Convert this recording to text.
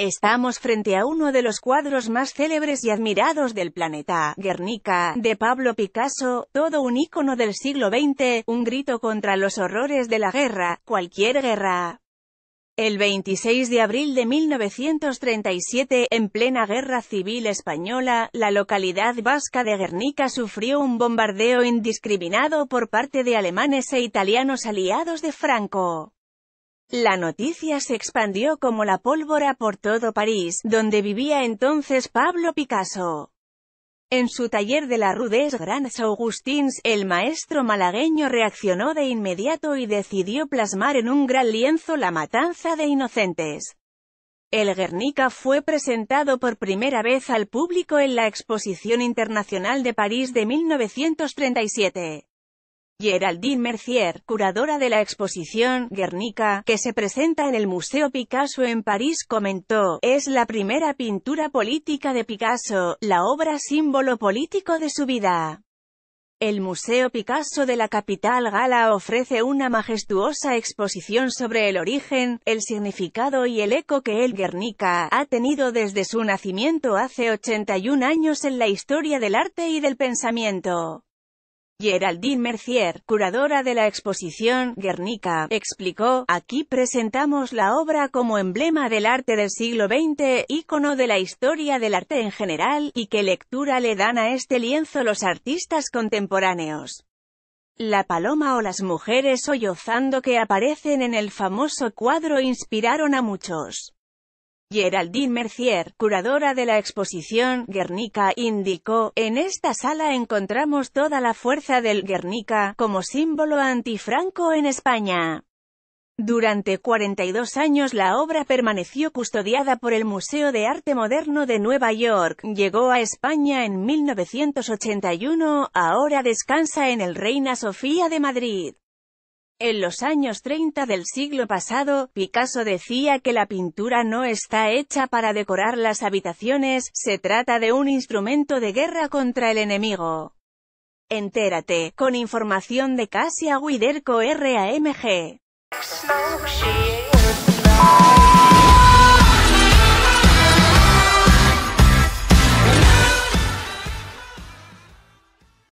Estamos frente a uno de los cuadros más célebres y admirados del planeta, Guernica, de Pablo Picasso, todo un ícono del siglo XX, un grito contra los horrores de la guerra, cualquier guerra. El 26 de abril de 1937, en plena guerra civil española, la localidad vasca de Guernica sufrió un bombardeo indiscriminado por parte de alemanes e italianos aliados de Franco. La noticia se expandió como la pólvora por todo París, donde vivía entonces Pablo Picasso. En su taller de la Rue des Grands Augustins, el maestro malagueño reaccionó de inmediato y decidió plasmar en un gran lienzo la matanza de inocentes. El Guernica fue presentado por primera vez al público en la Exposición Internacional de París de 1937. Geraldine Mercier, curadora de la exposición Guernica, que se presenta en el Museo Picasso en París comentó, es la primera pintura política de Picasso, la obra símbolo político de su vida. El Museo Picasso de la capital gala ofrece una majestuosa exposición sobre el origen, el significado y el eco que el Guernica ha tenido desde su nacimiento hace 81 años en la historia del arte y del pensamiento. Geraldine Mercier, curadora de la exposición Guernica, explicó, aquí presentamos la obra como emblema del arte del siglo XX, ícono de la historia del arte en general, y qué lectura le dan a este lienzo los artistas contemporáneos. La paloma o las mujeres hoyozando que aparecen en el famoso cuadro inspiraron a muchos. Geraldine Mercier, curadora de la exposición Guernica, indicó, en esta sala encontramos toda la fuerza del Guernica, como símbolo antifranco en España. Durante 42 años la obra permaneció custodiada por el Museo de Arte Moderno de Nueva York, llegó a España en 1981, ahora descansa en el Reina Sofía de Madrid. En los años 30 del siglo pasado, Picasso decía que la pintura no está hecha para decorar las habitaciones, se trata de un instrumento de guerra contra el enemigo. Entérate, con información de Casia Widerco RAMG.